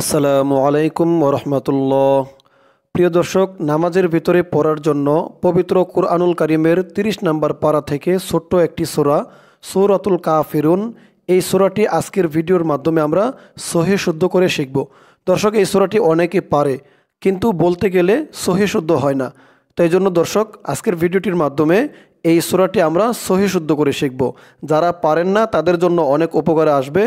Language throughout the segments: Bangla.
আসসালামু আলাইকুম ওরহমতুল্লাহ প্রিয় দর্শক নামাজের ভিতরে পড়ার জন্য পবিত্র কুরআনুল করিমের ৩০ নম্বর পাড়া থেকে ছোট্ট একটি সোরা সৌরাতুল ফিরুন এই সোরাটি আজকের ভিডিওর মাধ্যমে আমরা সহে শুদ্ধ করে শিখব দর্শক এই সোরাটি অনেকে পারে কিন্তু বলতে গেলে সহে শুদ্ধ হয় না তাই জন্য দর্শক আজকের ভিডিওটির মাধ্যমে এই সুরাটি আমরা সহি শুদ্ধ করে শিখব যারা পারেন না তাদের জন্য অনেক উপকারে আসবে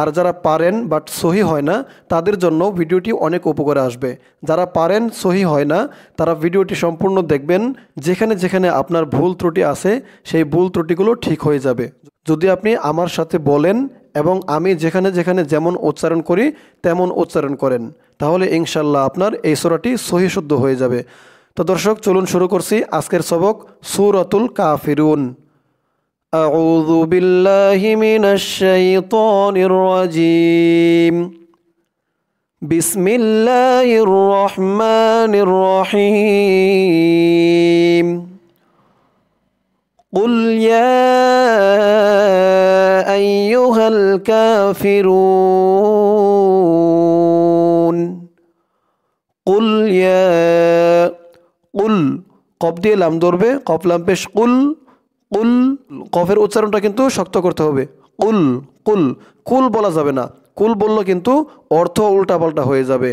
আর যারা পারেন বাট সহি হয় না তাদের জন্য ভিডিওটি অনেক উপকারে আসবে যারা পারেন সহি হয় না তারা ভিডিওটি সম্পূর্ণ দেখবেন যেখানে যেখানে আপনার ভুল ত্রুটি আছে সেই ভুল ত্রুটিগুলো ঠিক হয়ে যাবে যদি আপনি আমার সাথে বলেন এবং আমি যেখানে যেখানে যেমন উচ্চারণ করি তেমন উচ্চারণ করেন তাহলে ইনশাল্লাহ আপনার এই সোরাটি সহিশুদ্ধ হয়ে যাবে তো দর্শক চলুন শুরু করছি আজকের সবক সুরতুল কাফিরুন أعوذ بالله من الشيطان الرجيم بسم الله الرحمن الرحيم قل يا أيها الكافرون কপ দিয়ে লাম ধরবে কপ লাম পেশ কুল কুল কফের উচ্চারণটা কিন্তু শক্ত করতে হবে কুল কুল কুল বলা যাবে না কুল বললে কিন্তু অর্থ উল্টাপাল্টা হয়ে যাবে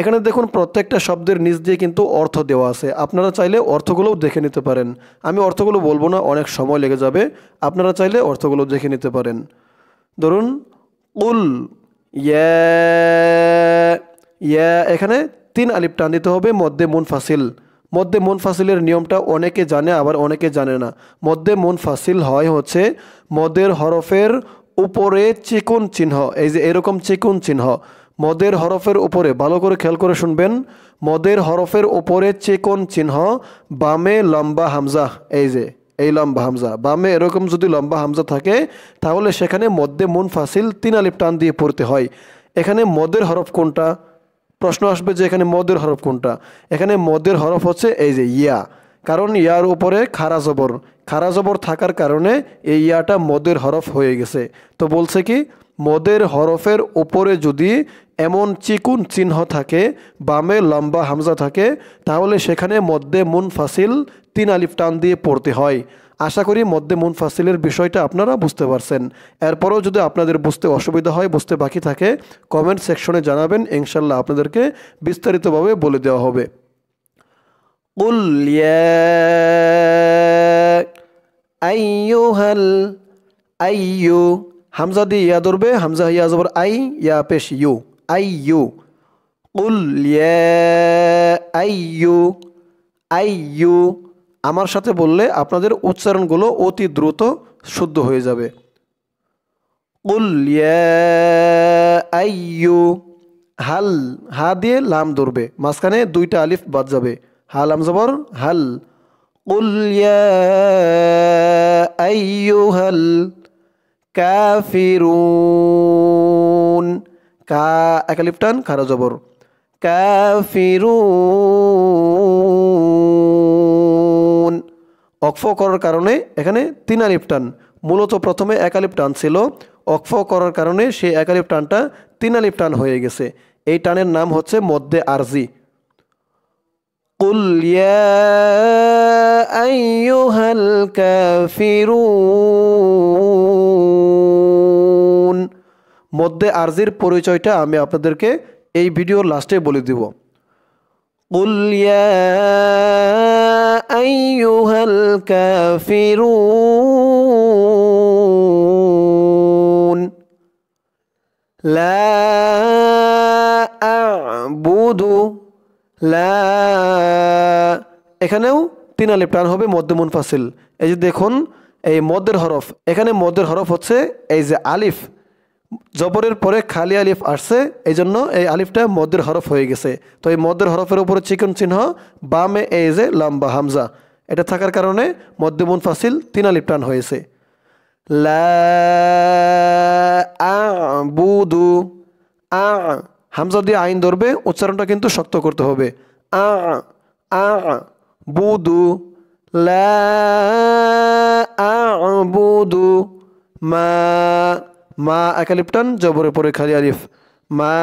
এখানে দেখুন প্রত্যেকটা শব্দের নিচ দিয়ে কিন্তু অর্থ দেওয়া আছে আপনারা চাইলে অর্থগুলোও দেখে নিতে পারেন আমি অর্থগুলো বলবো না অনেক সময় লেগে যাবে আপনারা চাইলে অর্থগুলো দেখে নিতে পারেন ধরুন উল ইয়া ইয়ে, এখানে তিন আলিফ টান দিতে হবে মধ্যে মুনফাসিল মধ্যে ফাসিলের নিয়মটা অনেকে জানে আবার অনেকে জানে না মধ্যে ফাসিল হয় হচ্ছে মদের হরফের উপরে চিকুন চিহ্ন এই যে এরকম চিকুন চিহ্ন মদের হরফের উপরে ভালো করে খেয়াল করে শুনবেন মদের হরফের উপরে চিকুন চিহ্ন বামে লম্বা হামজা এই যে এই লম্বা হামজা বামে এরকম যদি লম্বা হামজা থাকে তাহলে সেখানে মধ্যে মন তিন আলিপ টান দিয়ে পড়তে হয় এখানে মদের হরফ কোনটা প্রশ্ন আসবে যে এখানে মদের হরফ কোনটা এখানে মদের হরফ হচ্ছে এই যে ইয়া কারণ ইয়ার উপরে খারা জবর খারা জবর থাকার কারণে এই ইয়াটা মদের হরফ হয়ে গেছে তো বলছে কি মদের হরফের ওপরে যদি এমন চিকুন চিহ্ন থাকে বামে লম্বা হামজা থাকে তাহলে সেখানে মদ্যে ফাসিল তিন আলিফ টান দিয়ে পড়তে হয় আশা করি মধ্যে ফাসিলের বিষয়টা আপনারা বুঝতে পারছেন এরপরেও যদি আপনাদের বুঝতে অসুবিধা হয় বুঝতে বাকি থাকে কমেন্ট সেকশনে জানাবেন ইনশাল্লাহ আপনাদেরকে বিস্তারিতভাবে বলে দেওয়া হবে হামজা يا ইয়া ال হামজা ইয়া دي আই ইয়া পেশ ইউ আই ইউ উল ইয়ে আই ইউ আই ইউ আমার সাথে বললে আপনাদের উচ্চারণগুলো অতি দ্রুত শুদ্ধ হয়ে যাবে হাল হা দিয়ে লাম ধরবে মাঝখানে দুইটা আলিফ বাদ যাবে হাল আমজবর হাল হাল কাফিরুন أيها الكافرون কা একালিফ টান খারা জবর কাফিরুন অক্ফ করার কারণে এখানে তিন আলিফ টান মূলত প্রথমে এক আলিফ টান ছিল অক্ফ করার কারণে সেই এক আলিফ টানটা তিন আলিফ টান হয়ে গেছে এই টানের নাম হচ্ছে মধ্যে আরজি মধ্যে আরজির পরিচয়টা আমি আপনাদেরকে এই ভিডিওর লাস্টে বলে দিব قل يا أيها الكافرون لا أعبد لا এখানেও তিন আলিফ টান হবে মধ্যে মুনফাসিল এই যে দেখুন এই মদের হরফ এখানে মদের হরফ হচ্ছে এই যে আলিফ জবরের পরে খালি আলিফ আসছে এই জন্য এই আলিফটা মদের হরফ হয়ে গেছে তো এই মদের হরফের উপরে চিকন চিহ্ন বামে এই যে লম্বা হামজা এটা থাকার কারণে মদ্যমুন ফাসিল তিন আলিফ টান হয়েছে বুদু আ হামজা দিয়ে আইন ধরবে উচ্চারণটা কিন্তু শক্ত করতে হবে আ আ বুদু লা আ বুদু মা মা লিপ্টান জবরে পরে খালি আরিফ মা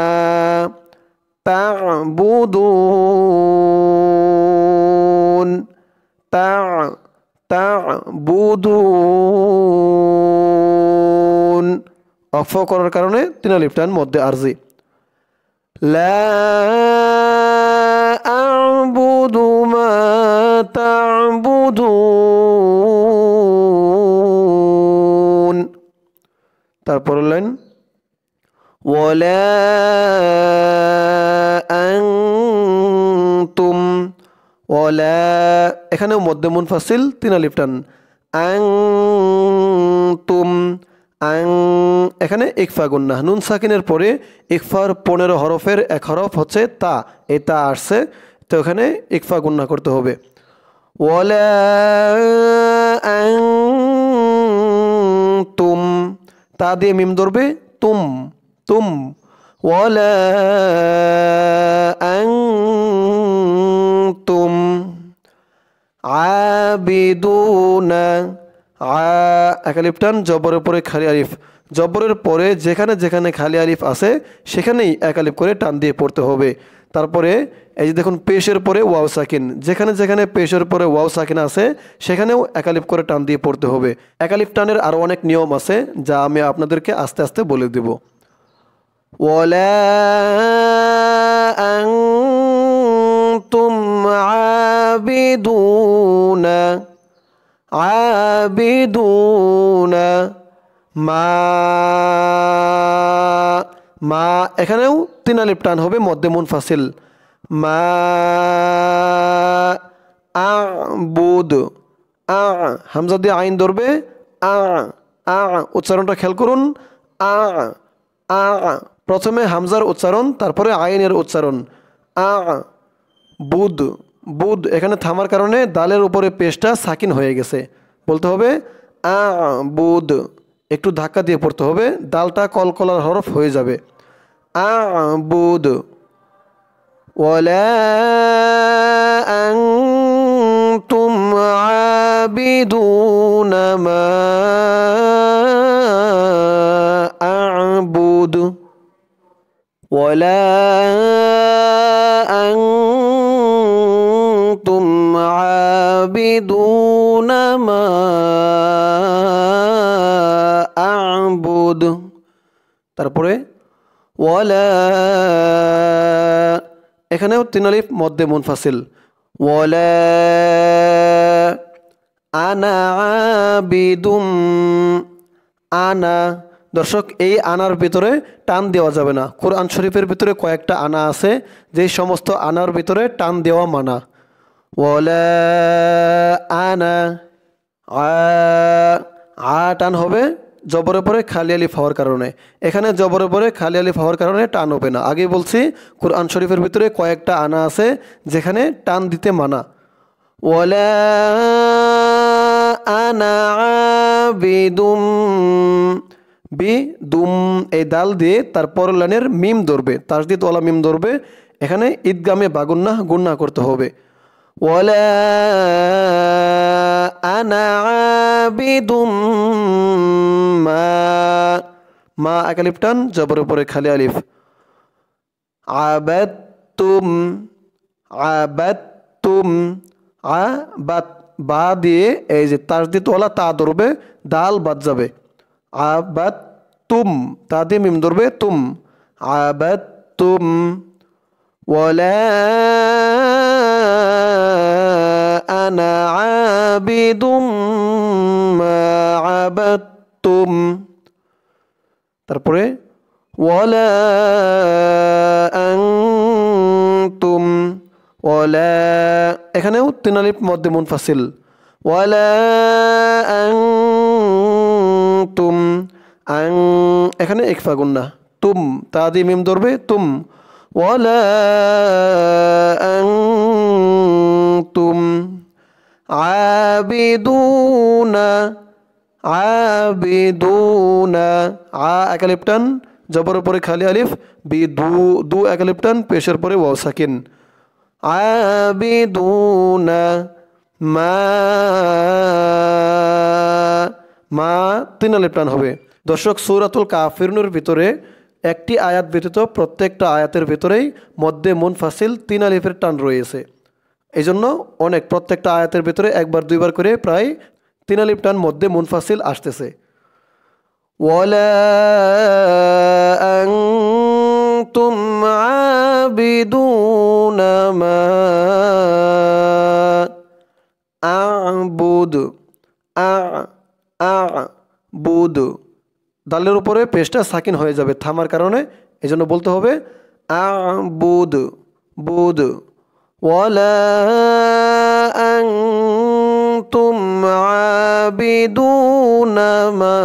তা'বুদুন তা অফ করার কারণে তিন আলিফটান মধ্যে আরজি লা মা বুধু তারপর লাইন তুম আনতুম ওয়ালা এখানেও মধ্যে মুনফাসিল তিন আলিফ আং তুম আং এখানে ইকফা গুন্না নুন সাকিনের পরে ইকফার পনেরো হরফের এক হরফ হচ্ছে তা এই তা আসছে তো এখানে ইকফা গুন্না করতে হবে ওয়ালা আং তা দিয়ে মিম ধরবে তুম তুম তুম আবিদুন আ একালিপটান জবরের পরে খালি আরিফ জবরের পরে যেখানে যেখানে খালি আলিফ আছে সেখানেই এক আলিফ করে টান দিয়ে পড়তে হবে তারপরে এই যে দেখুন পেশের পরে ওয়াও সাকিন যেখানে যেখানে পেশের পরে ওয়াও সাকিন আছে সেখানেও একালিপ করে টান দিয়ে পড়তে হবে একালিপ টানের আরও অনেক নিয়ম আছে যা আমি আপনাদেরকে আস্তে আস্তে বলে দেব ওলা তুম আবিদুনা আবিদুন মা মা এখানেও তিন আলিফ টান হবে মধ্যে ফাসিল মা আ বুধ আ হামজা দিয়ে আইন ধরবে আ আ উচ্চারণটা খেয়াল করুন আ আ প্রথমে হামজার উচ্চারণ তারপরে আইনের উচ্চারণ আ বুদ বুদ এখানে থামার কারণে দালের উপরে পেস্টটা সাকিন হয়ে গেছে বলতে হবে আ বুদ একটু ধাক্কা দিয়ে পড়তে হবে দালটা কলকলার হরফ হয়ে যাবে আবুদ ওয়ালা আনতুম আবিদুনা মা আবুদ ওয়ালা আনতুম আবিদুনা মা বোধ তারপরে ওয়ালা এখানেও তিন আলিফ মধ্যে ফাসিল ওয়ালা আনা আবিদুম আনা দর্শক এই আনার ভিতরে টান দেওয়া যাবে না কোরআন শরীফের ভিতরে কয়েকটা আনা আছে যেই সমস্ত আনার ভিতরে টান দেওয়া মানা ওলা আনা আ টান হবে জবরের পরে খালি আলিফ হওয়ার কারণে এখানে জবরের পরে খালি আলিফ হওয়ার কারণে টান হবে না আগে বলছি কোরআন শরীফের ভিতরে কয়েকটা আনা আছে যেখানে টান দিতে মানা আনা বিদুম বি দুম এই দাল দিয়ে তারপর লাইনের মিম ধরবে তার দিয়ে তোলা মিম ধরবে এখানে ঈদগামে বাগুন্না গুন্না করতে হবে ولا أنا عابد ما ما أكلف جبر উপরে খালি আলিফ عبدتم عبدتم عبد বা দিয়ে এই যে তার তাসদিত ওলা তা ধরবে দাল বাদ যাবে আবাদ তুম তা দিয়ে মিম ধরবে তুম আবাদ তুম ওলা أنا عابد ما عبدتم তারপরে ولا أنتم ولا এখানেও তিন আলিফ মধ্যে মুনফাসিল ولا أنتم أن এখানে ইকফা গুন্না তুম তা দিয়ে মিম ধরবে তুম ولا أنتم عابدون عابدون আ একালিপ্টান জবর পরে খালি আলিফ বি দু দু একালিপ্টান পেশের পরে ওয়াও সাকিন عابدون ما মা তিন আলিপটান হবে দর্শক সৌরাতুল কাফিরুনের ভিতরে একটি আয়াত ব্যতীত প্রত্যেকটা আয়াতের ভিতরেই মধ্যে মুনফাসিল তিন আলিফের টান রয়েছে এই জন্য অনেক প্রত্যেকটা আয়াতের ভিতরে একবার দুইবার করে প্রায় তিন টান মধ্যে মুনফাসিল আসতেছে ولا দালের উপরে পেস্টটা সাকিন হয়ে যাবে থামার কারণে এজন্য বলতে হবে আ বুধ বুধ ولا أنتم عابدون ما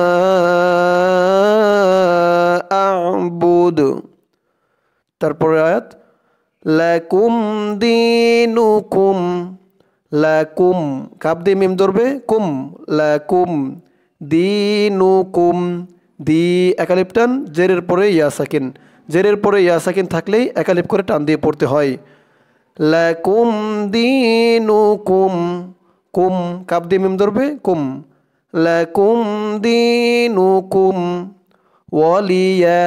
أعبد তারপরে আয়াত লাকুম দিনুকুম লাকুম কাপ দিয়ে মিম ধরবে কুম লাকুম দিনুকুম দি একালিপ টান জেরের পরে ইয়াসাকিন জেরের পরে ইয়াসাকিন থাকলেই একালিপ করে টান দিয়ে পড়তে হয় লাকুম দিনুকুম কুম কাপ দিয়ে মিম ধরবে কুম লাকুম দিনুকুম ওয়ালিয়া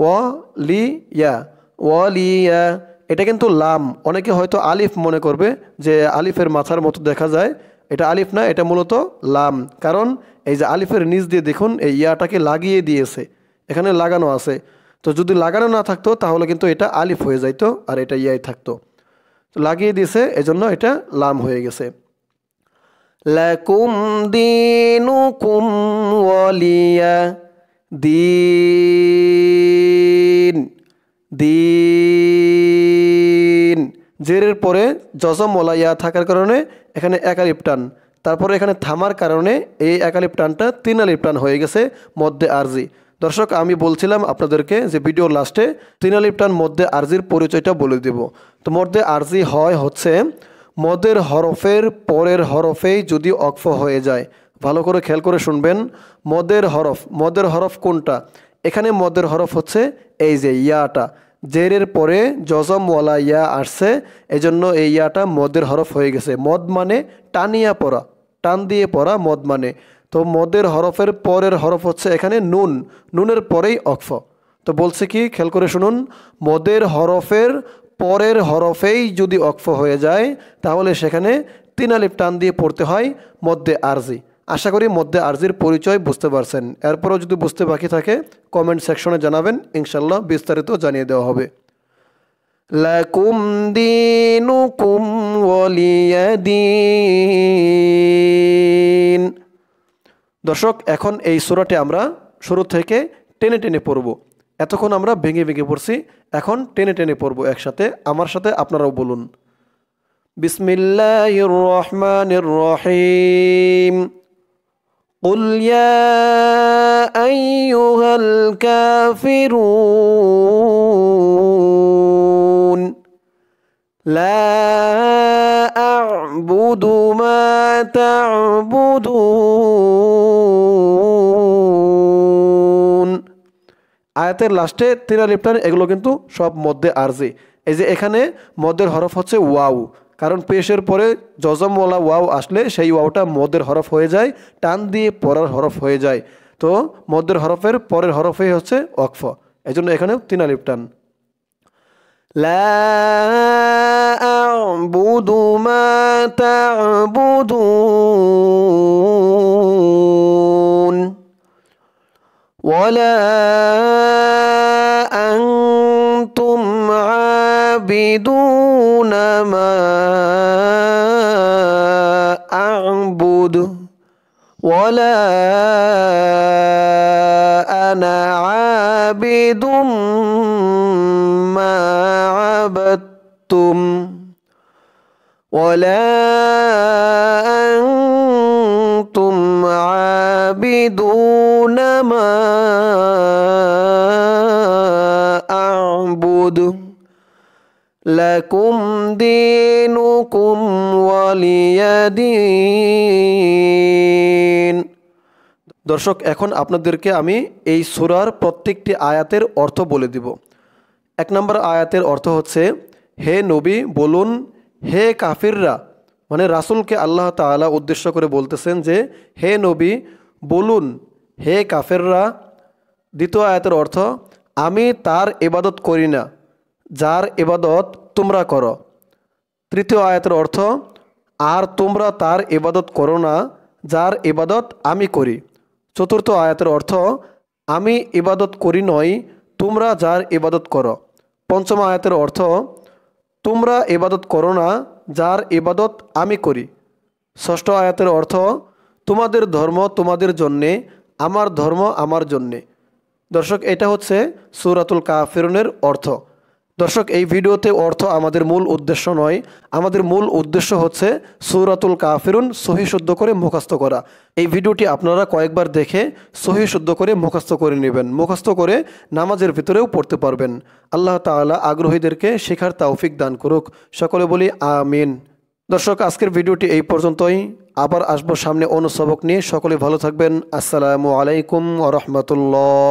ওয়ালিয়া ওয়ালিয়া এটা কিন্তু লাম অনেকে হয়তো আলিফ মনে করবে যে আলিফের মাথার মতো দেখা যায় এটা আলিফ না এটা মূলত লাম কারণ এই যে আলিফের নিচ দিয়ে দেখুন এই ইয়াটাকে লাগিয়ে দিয়েছে এখানে লাগানো আছে তো যদি লাগানো না থাকতো তাহলে কিন্তু এটা আলিফ হয়ে যাইতো আর এটা ইয়াই থাকতো লাগিয়ে দিছে এজন্য এটা লাম হয়ে গেছে লাকুম দিনুকুম ওয়ালিয়া দিন দিন জেরের পরে যজম ওলাইয়া থাকার কারণে এখানে একালিপ টান তারপরে এখানে থামার কারণে এই একালিপ টানটা তিন আলিপ টান হয়ে গেছে মধ্যে আরজি দর্শক আমি বলছিলাম আপনাদেরকে যে ভিডিও লাস্টে টান মধ্যে আরজির পরিচয়টা বলে দেব তো মধ্যে আরজি হয় হচ্ছে মদের হরফের পরের হরফেই যদি অক্ফ হয়ে যায় ভালো করে খেয়াল করে শুনবেন মদের হরফ মদের হরফ কোনটা এখানে মদের হরফ হচ্ছে এই যে ইয়াটা জেরের পরে জজমওয়ালা ইয়া আসছে এজন্য এই ইয়াটা মদের হরফ হয়ে গেছে মদ মানে টানিয়া পড়া টান দিয়ে পড়া মদ মানে তো মদের হরফের পরের হরফ হচ্ছে এখানে নুন নুনের পরেই অক্ফ তো বলছে কি খেয়াল করে শুনুন মদের হরফের পরের হরফেই যদি অক্ফ হয়ে যায় তাহলে সেখানে তিন টান দিয়ে পড়তে হয় মধ্যে আরজি আশা করি মধ্যে আরজির পরিচয় বুঝতে পারছেন এরপরও যদি বুঝতে বাকি থাকে কমেন্ট সেকশনে জানাবেন ইনশাল্লাহ বিস্তারিত জানিয়ে দেওয়া হবে লাকুম দিনুকুম ওয়ালিয়াদিন দর্শক এখন এই সুরাটি আমরা শুরু থেকে টেনে টেনে পড়ব এতক্ষণ আমরা ভেঙে ভেঙে পড়ছি এখন টেনে টেনে পড়ব একসাথে আমার সাথে আপনারাও বলুন বিসমিল্লাহ রহমান রহিম قل يا أيها الكافرون لا أعبد ما تعبدون আয়াতের লাস্টে তিনা লিপ্টার এগুলো কিন্তু সব মধ্যে আরজি এই যে এখানে মদের হরফ হচ্ছে ওয়াউ কারণ পেশের পরে জজমওয়ালা ওয়াও আসলে সেই ওয়াওটা মদের হরফ হয়ে যায় টান দিয়ে পরার হরফ হয়ে যায় তো মদের হরফের পরের হরফেই হচ্ছে অকফ এজন্য এখানেও তিনা লিপটান لا أعبد ما تعبدون ولا أنتم عابدون ما أعبد ولا أنا عابد عبدتم ولا أنتم عابدون ما أعبد لكم دينكم ولي دين দর্শক এখন আপনাদেরকে আমি এই সুরার প্রত্যেকটি আয়াতের অর্থ বলে দিব এক নম্বর আয়াতের অর্থ হচ্ছে হে নবী বলুন হে কাফিররা মানে রাসুলকে আল্লাহ তালা উদ্দেশ্য করে বলতেছেন যে হে নবী বলুন হে কাফেররা দ্বিতীয় আয়াতের অর্থ আমি তার এবাদত করি না যার এবাদত তোমরা করো তৃতীয় আয়াতের অর্থ আর তোমরা তার এবাদত করো না যার এবাদত আমি করি চতুর্থ আয়াতের অর্থ আমি এবাদত করি নয় তোমরা যার এবাদত করো পঞ্চম আয়াতের অর্থ তোমরা এবাদত করো না যার এবাদত আমি করি ষষ্ঠ আয়াতের অর্থ তোমাদের ধর্ম তোমাদের জন্যে আমার ধর্ম আমার জন্যে দর্শক এটা হচ্ছে সুরাতুল কাফিরুনের অর্থ দর্শক এই ভিডিওতে অর্থ আমাদের মূল উদ্দেশ্য নয় আমাদের মূল উদ্দেশ্য হচ্ছে সৌরাতুল কাফিরুন সহি শুদ্ধ করে মুখস্থ করা এই ভিডিওটি আপনারা কয়েকবার দেখে সহি শুদ্ধ করে মুখস্থ করে নেবেন মুখস্থ করে নামাজের ভিতরেও পড়তে পারবেন আল্লাহ তালা আগ্রহীদেরকে শেখার তাওফিক দান করুক সকলে বলি আমিন দর্শক আজকের ভিডিওটি এই পর্যন্তই আবার আসবো সামনে অনুসবক নিয়ে সকলে ভালো থাকবেন আসসালামু আলাইকুম রহমতুল্লাহ